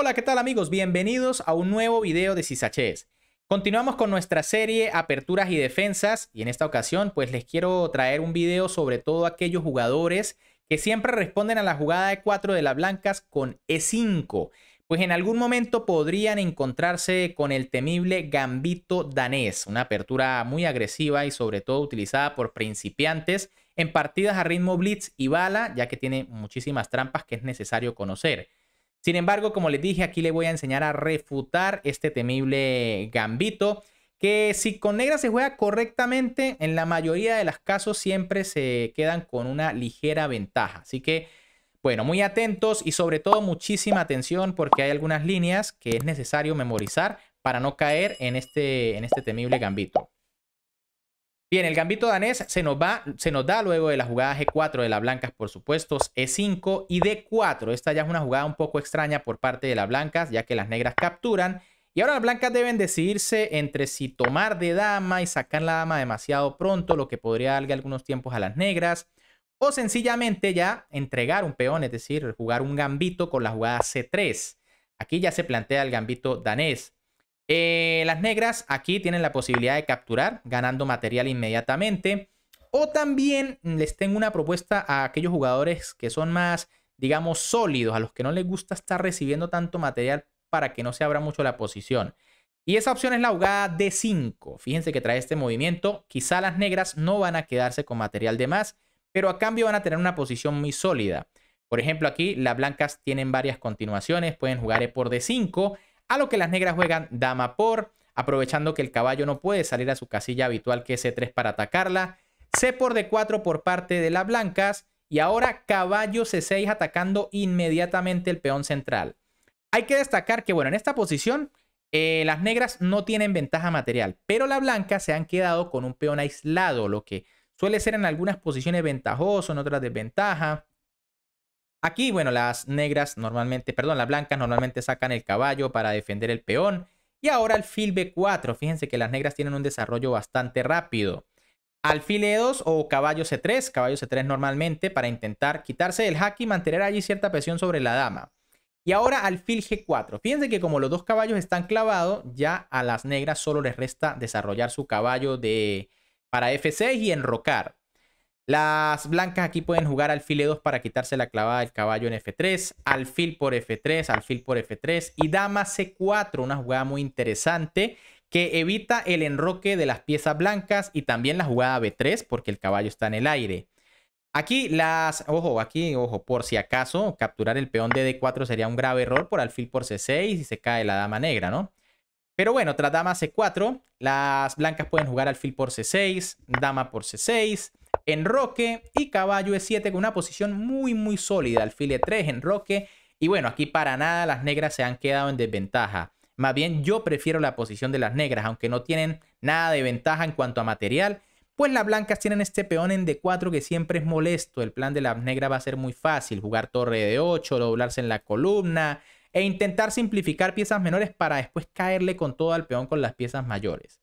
Hola, ¿qué tal amigos? Bienvenidos a un nuevo video de Cisaches. Continuamos con nuestra serie Aperturas y Defensas y en esta ocasión pues les quiero traer un video sobre todo aquellos jugadores que siempre responden a la jugada de 4 de las blancas con E5, pues en algún momento podrían encontrarse con el temible gambito danés, una apertura muy agresiva y sobre todo utilizada por principiantes en partidas a ritmo blitz y bala, ya que tiene muchísimas trampas que es necesario conocer. Sin embargo, como les dije, aquí le voy a enseñar a refutar este temible gambito que si con negra se juega correctamente, en la mayoría de los casos siempre se quedan con una ligera ventaja. Así que, bueno, muy atentos y sobre todo muchísima atención porque hay algunas líneas que es necesario memorizar para no caer en este, en este temible gambito. Bien, el gambito danés se nos, va, se nos da luego de la jugada G4 de las blancas, por supuesto, E5 y D4. Esta ya es una jugada un poco extraña por parte de las blancas, ya que las negras capturan. Y ahora las blancas deben decidirse entre si tomar de dama y sacar la dama demasiado pronto, lo que podría darle algunos tiempos a las negras, o sencillamente ya entregar un peón, es decir, jugar un gambito con la jugada C3. Aquí ya se plantea el gambito danés. Eh, las negras aquí tienen la posibilidad de capturar ganando material inmediatamente. O también les tengo una propuesta a aquellos jugadores que son más, digamos, sólidos, a los que no les gusta estar recibiendo tanto material para que no se abra mucho la posición. Y esa opción es la jugada D5. Fíjense que trae este movimiento. Quizá las negras no van a quedarse con material de más, pero a cambio van a tener una posición muy sólida. Por ejemplo, aquí las blancas tienen varias continuaciones, pueden jugar e por D5 a lo que las negras juegan dama por, aprovechando que el caballo no puede salir a su casilla habitual que es C3 para atacarla. C por D4 por parte de las blancas. Y ahora caballo C6 atacando inmediatamente el peón central. Hay que destacar que, bueno, en esta posición eh, las negras no tienen ventaja material, pero las blancas se han quedado con un peón aislado, lo que suele ser en algunas posiciones ventajoso, en otras desventaja. Aquí, bueno, las negras normalmente, perdón, las blancas normalmente sacan el caballo para defender el peón. Y ahora alfil B4. Fíjense que las negras tienen un desarrollo bastante rápido. Alfil E2 o caballo C3. Caballo C3 normalmente para intentar quitarse el hack y mantener allí cierta presión sobre la dama. Y ahora alfil G4. Fíjense que como los dos caballos están clavados, ya a las negras solo les resta desarrollar su caballo de, para F6 y enrocar. Las blancas aquí pueden jugar alfil E2 para quitarse la clavada del caballo en F3, alfil por F3, alfil por F3 y dama C4, una jugada muy interesante que evita el enroque de las piezas blancas y también la jugada B3 porque el caballo está en el aire. Aquí las, ojo, aquí, ojo, por si acaso, capturar el peón de D4 sería un grave error por alfil por C6 y se cae la dama negra, ¿no? Pero bueno, tras dama C4, las blancas pueden jugar alfil por C6, dama por C6, enroque y caballo E7 con una posición muy muy sólida, alfil E3, enroque y bueno, aquí para nada las negras se han quedado en desventaja. Más bien yo prefiero la posición de las negras, aunque no tienen nada de ventaja en cuanto a material, pues las blancas tienen este peón en D4 que siempre es molesto. El plan de las negras va a ser muy fácil, jugar torre de 8, doblarse en la columna e intentar simplificar piezas menores para después caerle con todo al peón con las piezas mayores.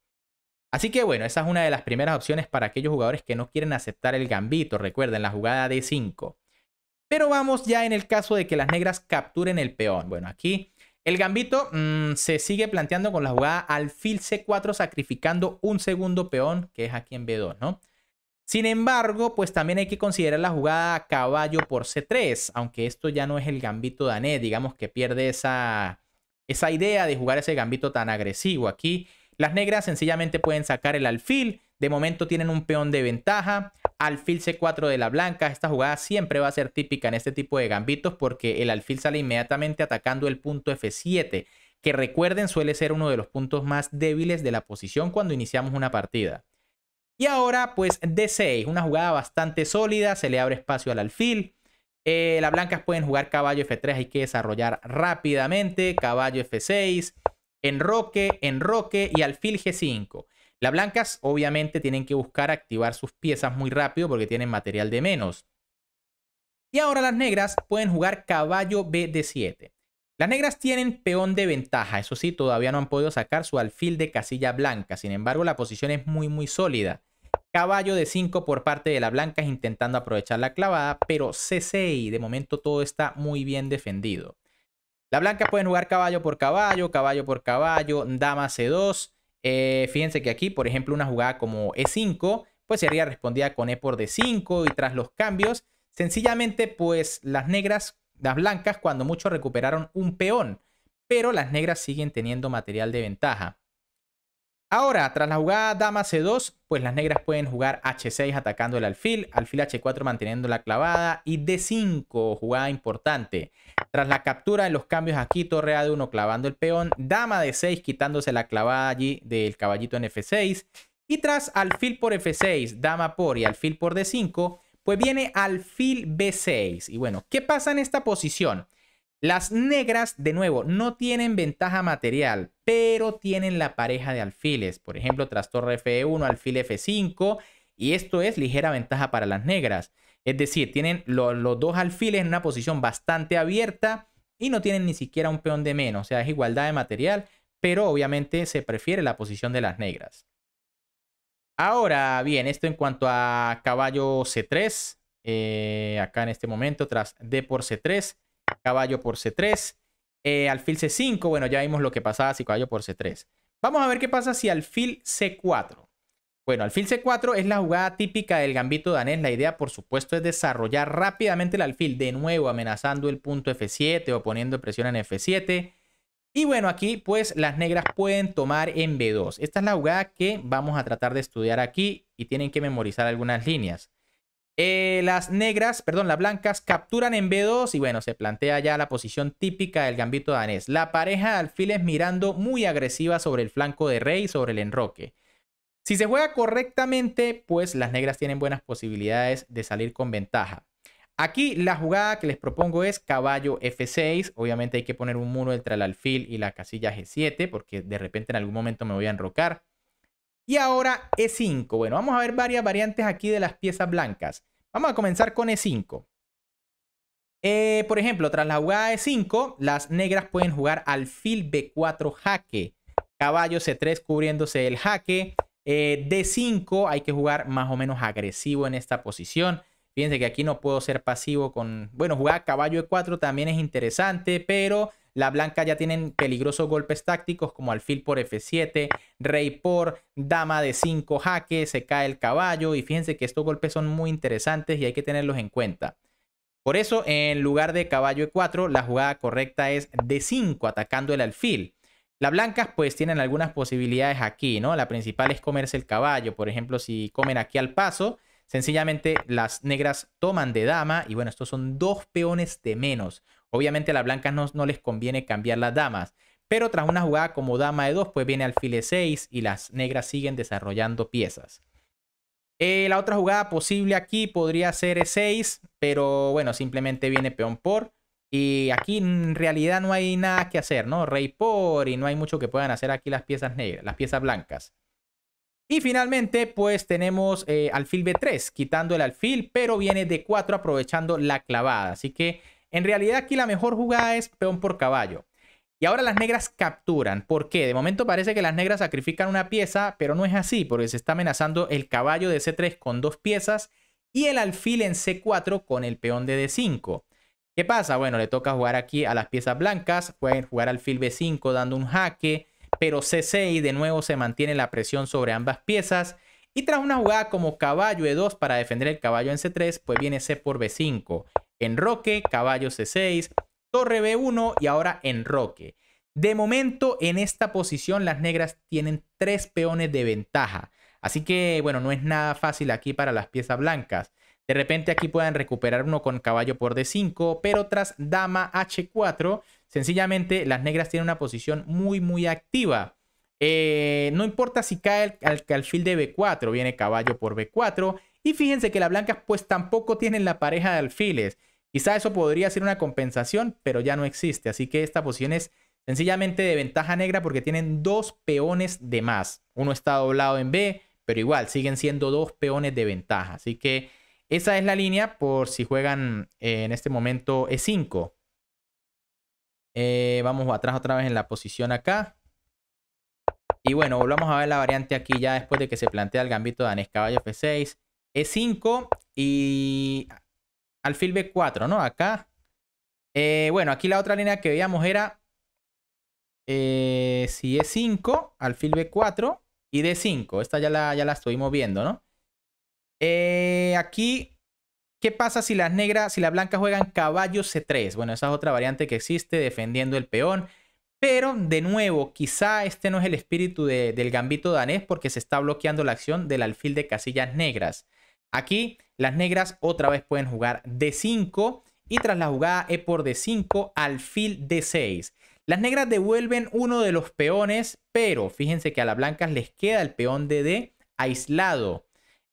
Así que bueno, esa es una de las primeras opciones para aquellos jugadores que no quieren aceptar el gambito, recuerden la jugada de 5. Pero vamos ya en el caso de que las negras capturen el peón. Bueno, aquí el gambito mm, se sigue planteando con la jugada alfil C4 sacrificando un segundo peón, que es aquí en B2, ¿no? Sin embargo, pues también hay que considerar la jugada caballo por C3, aunque esto ya no es el gambito dané. digamos que pierde esa, esa idea de jugar ese gambito tan agresivo. Aquí las negras sencillamente pueden sacar el alfil. De momento tienen un peón de ventaja. Alfil C4 de la blanca. Esta jugada siempre va a ser típica en este tipo de gambitos porque el alfil sale inmediatamente atacando el punto F7, que recuerden suele ser uno de los puntos más débiles de la posición cuando iniciamos una partida. Y ahora pues D6, una jugada bastante sólida, se le abre espacio al alfil. Eh, las blancas pueden jugar caballo F3, hay que desarrollar rápidamente. Caballo F6, enroque, enroque y alfil G5. Las blancas obviamente tienen que buscar activar sus piezas muy rápido porque tienen material de menos. Y ahora las negras pueden jugar caballo B de 7. Las negras tienen peón de ventaja, eso sí, todavía no han podido sacar su alfil de casilla blanca, sin embargo la posición es muy muy sólida. Caballo de 5 por parte de las blancas intentando aprovechar la clavada, pero CCI, de momento todo está muy bien defendido. Las blancas pueden jugar caballo por caballo, caballo por caballo, dama C2. Eh, fíjense que aquí, por ejemplo, una jugada como E5, pues sería respondida con E por D5 y tras los cambios, sencillamente, pues las negras, las blancas, cuando mucho recuperaron un peón, pero las negras siguen teniendo material de ventaja. Ahora, tras la jugada dama C2, pues las negras pueden jugar H6 atacando el alfil, alfil H4 manteniendo la clavada y D5, jugada importante. Tras la captura de los cambios aquí, torre a de 1 clavando el peón, dama de 6 quitándose la clavada allí del caballito en F6. Y tras alfil por F6, dama por y alfil por D5, pues viene alfil B6. Y bueno, ¿qué pasa en esta posición? Las negras, de nuevo, no tienen ventaja material, pero tienen la pareja de alfiles. Por ejemplo, tras torre F1, alfil F5, y esto es ligera ventaja para las negras. Es decir, tienen los dos alfiles en una posición bastante abierta y no tienen ni siquiera un peón de menos. O sea, es igualdad de material, pero obviamente se prefiere la posición de las negras. Ahora bien, esto en cuanto a caballo C3. Eh, acá en este momento, tras D por C3, caballo por C3, eh, alfil C5. Bueno, ya vimos lo que pasaba si caballo por C3. Vamos a ver qué pasa si alfil C4. Bueno, alfil C4 es la jugada típica del gambito danés. La idea, por supuesto, es desarrollar rápidamente el alfil, de nuevo amenazando el punto F7 o poniendo presión en F7. Y bueno, aquí pues las negras pueden tomar en B2. Esta es la jugada que vamos a tratar de estudiar aquí y tienen que memorizar algunas líneas. Eh, las negras, perdón, las blancas capturan en B2 y bueno, se plantea ya la posición típica del gambito danés. La pareja de alfiles mirando muy agresiva sobre el flanco de rey, sobre el enroque. Si se juega correctamente, pues las negras tienen buenas posibilidades de salir con ventaja. Aquí la jugada que les propongo es caballo F6. Obviamente hay que poner un muro entre el alfil y la casilla G7 porque de repente en algún momento me voy a enrocar. Y ahora E5. Bueno, vamos a ver varias variantes aquí de las piezas blancas. Vamos a comenzar con E5. Eh, por ejemplo, tras la jugada E5, e las negras pueden jugar alfil B4 jaque. Caballo C3 cubriéndose el jaque. Eh, d 5 hay que jugar más o menos agresivo en esta posición. Fíjense que aquí no puedo ser pasivo con... Bueno, jugar caballo e 4 también es interesante, pero la blanca ya tienen peligrosos golpes tácticos como alfil por F7, rey por, dama de 5 jaque, se cae el caballo y fíjense que estos golpes son muy interesantes y hay que tenerlos en cuenta. Por eso, en lugar de caballo E4, la jugada correcta es D5, atacando el alfil. Las blancas pues tienen algunas posibilidades aquí, ¿no? La principal es comerse el caballo. Por ejemplo, si comen aquí al paso, sencillamente las negras toman de dama y bueno, estos son dos peones de menos. Obviamente a las blancas no, les conviene cambiar las damas. Pero tras una jugada como dama de 2, pues viene alfil 6 y las negras siguen desarrollando piezas. Eh, la otra jugada posible aquí podría ser E6, pero bueno, simplemente viene peón por. Y aquí en realidad no hay nada que hacer, ¿no? Rey por y no hay mucho que puedan hacer aquí las piezas negras, las piezas blancas. Y finalmente, pues tenemos eh, alfil B3, quitando el alfil, pero viene D4 aprovechando la clavada. Así que en realidad aquí la mejor jugada es peón por caballo. Y ahora las negras capturan. ¿Por qué? De momento parece que las negras sacrifican una pieza, pero no es así, porque se está amenazando el caballo de C3 con dos piezas y el alfil en C4 con el peón de D5. ¿Qué pasa? Bueno, le toca jugar aquí a las piezas blancas, pueden jugar al fil B5 dando un jaque, pero C6 de nuevo se mantiene la presión sobre ambas piezas y tras una jugada como caballo E2 para defender el caballo en C3, pues viene C por B5, enroque, caballo C6, torre B1 y ahora enroque. De momento en esta posición las negras tienen tres peones de ventaja, así que bueno, no es nada fácil aquí para las piezas blancas. De repente aquí puedan recuperar uno con caballo por D5, pero tras dama H4, sencillamente las negras tienen una posición muy, muy activa. Eh, no importa si cae al alfil de B4, viene caballo por B4. Y fíjense que las blancas pues tampoco tienen la pareja de alfiles. Quizá eso podría ser una compensación, pero ya no existe. Así que esta posición es sencillamente de ventaja negra porque tienen dos peones de más. Uno está doblado en B, pero igual siguen siendo dos peones de ventaja. Así que esa es la línea por si juegan eh, en este momento E5. Eh, vamos atrás otra vez en la posición acá. Y bueno, volvamos a ver la variante aquí ya después de que se plantea el gambito danés. Caballo F6, E5 y alfil B4, ¿no? Acá. Eh, bueno, aquí la otra línea que veíamos era si E5, alfil B4 y D5. Esta ya la, ya la estuvimos viendo, ¿no? Eh, aquí, ¿qué pasa si las negras, si las blancas juegan caballo C3? Bueno, esa es otra variante que existe defendiendo el peón. Pero de nuevo, quizá este no es el espíritu del gambito danés porque se está bloqueando la acción del alfil de casillas negras. Aquí las negras otra vez pueden jugar D5 y tras la jugada E por D5, alfil D6. Las negras devuelven uno de los peones, pero fíjense que a las blancas les queda el peón de D aislado.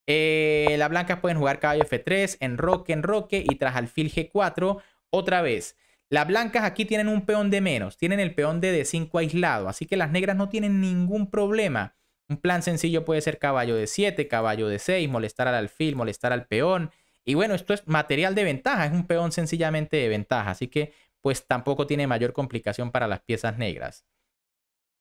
Eh, las blancas pueden jugar caballo F3, enroque, Roque y tras alfil G4. Otra vez, las blancas aquí tienen un peón de menos, tienen el peón de D5 aislado, así que las negras no tienen ningún problema. Un plan sencillo puede ser caballo de 7, caballo de 6, molestar al alfil, molestar al peón. Y bueno, esto es material de ventaja, es un peón sencillamente de ventaja, así que pues tampoco tiene mayor complicación para las piezas negras.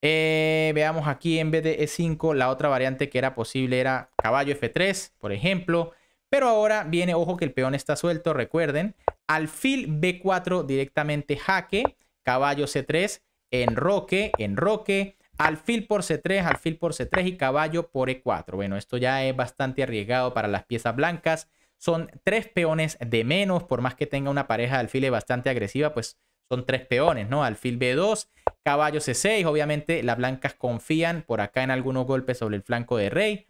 Eh, veamos aquí en vez de E5, la otra variante que era posible era caballo F3, por ejemplo. Pero ahora viene, ojo que el peón está suelto, recuerden. Alfil B4 directamente jaque, caballo C3, enroque, enroque. Alfil por C3, alfil por C3 y caballo por E4. Bueno, esto ya es bastante arriesgado para las piezas blancas. Son tres peones de menos, por más que tenga una pareja de alfiles bastante agresiva, pues son tres peones, ¿no? Alfil B2, caballo C6. Obviamente las blancas confían por acá en algunos golpes sobre el flanco de rey.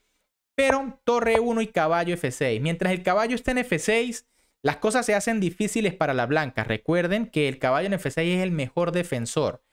Pero torre 1 y caballo F6. Mientras el caballo está en F6, las cosas se hacen difíciles para las blancas. Recuerden que el caballo en F6 es el mejor defensor.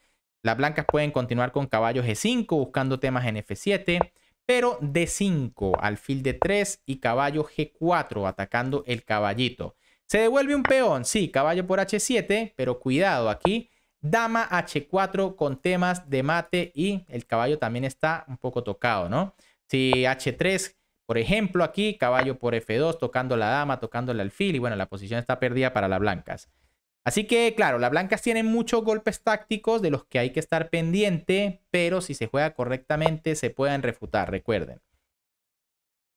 Las blancas pueden continuar con caballo G5 buscando temas en F7, pero D5, alfil de 3 y caballo G4 atacando el caballito. Se devuelve un peón, sí, caballo por H7, pero cuidado aquí. Dama H4 con temas de mate y el caballo también está un poco tocado, ¿no? Si H3, por ejemplo, aquí, caballo por F2, tocando la dama, tocando el alfil, y bueno, la posición está perdida para las blancas. Así que, claro, las blancas tienen muchos golpes tácticos de los que hay que estar pendiente, pero si se juega correctamente se pueden refutar, recuerden.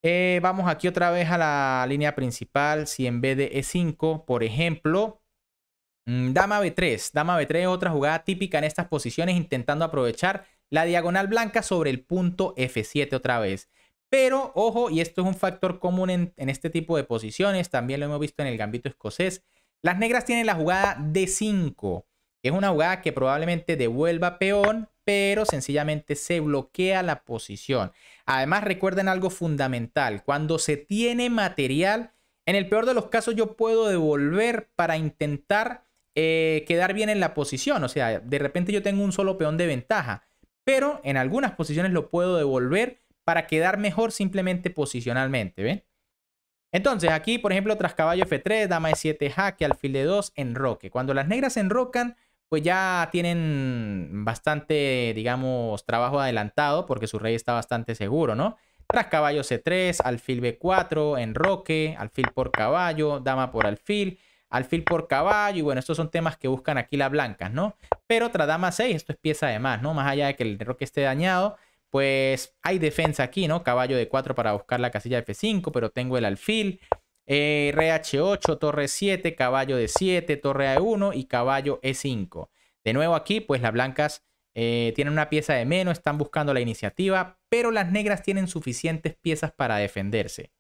Eh, vamos aquí otra vez a la línea principal, si en vez de E5, por ejemplo, Mm, dama B3. Dama B3 es otra jugada típica en estas posiciones, intentando aprovechar la diagonal blanca sobre el punto F7 otra vez. Pero, ojo, y esto es un factor común en, este tipo de posiciones, también lo hemos visto en el gambito escocés, las negras tienen la jugada D5, que es una jugada que probablemente devuelva peón, pero sencillamente se bloquea la posición. Además, recuerden algo fundamental, cuando se tiene material, en el peor de los casos yo puedo devolver para intentar eh, quedar bien en la posición. O sea, de repente yo tengo un solo peón de ventaja, pero en algunas posiciones lo puedo devolver para quedar mejor simplemente posicionalmente, Entonces, aquí, por ejemplo, tras caballo F3, dama E7 jaque, alfil de 2 enroque. Cuando las negras enrocan, pues ya tienen bastante, digamos, trabajo adelantado porque su rey está bastante seguro, ¿no? Tras caballo C3, alfil B4, enroque, alfil por caballo, dama por alfil alfil por caballo, y bueno, estos son temas que buscan aquí las blancas, ¿no? Pero tras dama 6, esto es pieza de más, ¿no? Más allá de que el roque esté dañado, pues hay defensa aquí, ¿no? Caballo de 4 para buscar la casilla F5, pero tengo el alfil. Eh, 8 torre 7, caballo de 7, torre A1 y caballo E5. De nuevo aquí, pues las blancas eh, tienen una pieza de menos, están buscando la iniciativa, pero las negras tienen suficientes piezas para defenderse.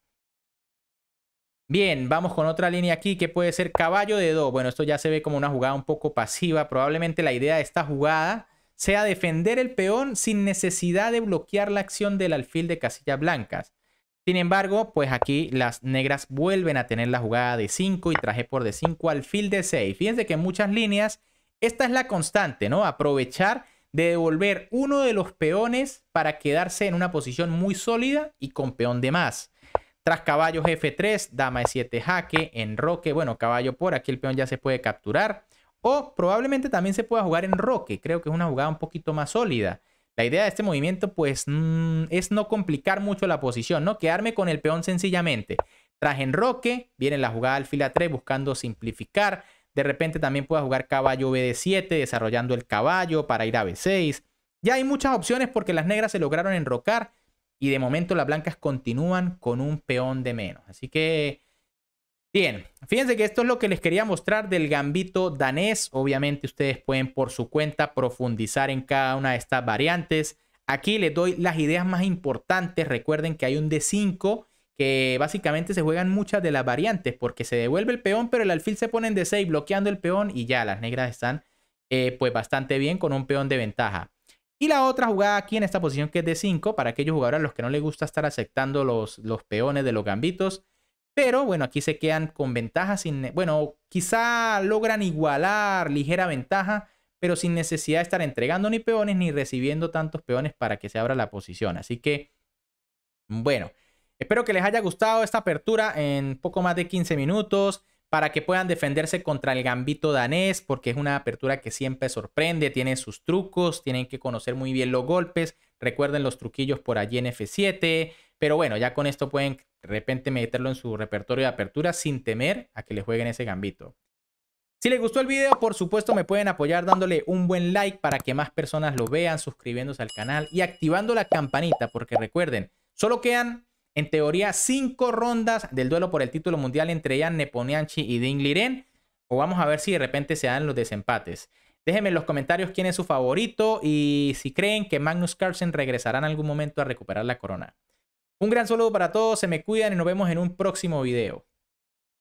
Bien, vamos con otra línea aquí que puede ser caballo de do. Bueno, esto ya se ve como una jugada un poco pasiva. Probablemente la idea de esta jugada sea defender el peón sin necesidad de bloquear la acción del alfil de casillas blancas. Sin embargo, pues aquí las negras vuelven a tener la jugada de 5 y traje por de 5 alfil de 6. Fíjense que en muchas líneas esta es la constante, ¿no? Aprovechar de devolver uno de los peones para quedarse en una posición muy sólida y con peón de más. Tras caballos F3, dama E7 jaque, enroque, bueno, caballo por aquí el peón ya se puede capturar. O probablemente también se pueda jugar enroque, creo que es una jugada un poquito más sólida. La idea de este movimiento pues mm, es no complicar mucho la posición, no quedarme con el peón sencillamente. Tras enroque, viene la jugada al fila 3 buscando simplificar. De repente también pueda jugar caballo BD7 desarrollando el caballo para ir a B6. Ya hay muchas opciones porque las negras se lograron enrocar y de momento las blancas continúan con un peón de menos. Así que, bien, fíjense que esto es lo que les quería mostrar del gambito danés. Obviamente ustedes pueden por su cuenta profundizar en cada una de estas variantes. Aquí les doy las ideas más importantes. Recuerden que hay un D5 que básicamente se juegan muchas de las variantes porque se devuelve el peón, pero el alfil se pone en D6 bloqueando el peón y ya las negras están eh, pues bastante bien con un peón de ventaja. Y la otra jugada aquí en esta posición que es de 5 para aquellos jugadores a los que no les gusta estar aceptando los, los peones de los gambitos. Pero bueno, aquí se quedan con ventaja. Sin, bueno, quizá logran igualar ligera ventaja, pero sin necesidad de estar entregando ni peones ni recibiendo tantos peones para que se abra la posición. Así que, bueno, espero que les haya gustado esta apertura en poco más de 15 minutos para que puedan defenderse contra el gambito danés, porque es una apertura que siempre sorprende, tiene sus trucos, tienen que conocer muy bien los golpes, recuerden los truquillos por allí en F7, pero bueno, ya con esto pueden de repente meterlo en su repertorio de apertura sin temer a que le jueguen ese gambito. Si les gustó el video, por supuesto me pueden apoyar dándole un buen like para que más personas lo vean, suscribiéndose al canal y activando la campanita, porque recuerden, solo quedan en teoría, cinco rondas del duelo por el título mundial entre Jan Neponianchi y Ding Liren. O vamos a ver si de repente se dan los desempates. Déjenme en los comentarios quién es su favorito y si creen que Magnus Carlsen regresará en algún momento a recuperar la corona. Un gran saludo para todos, se me cuidan y nos vemos en un próximo video.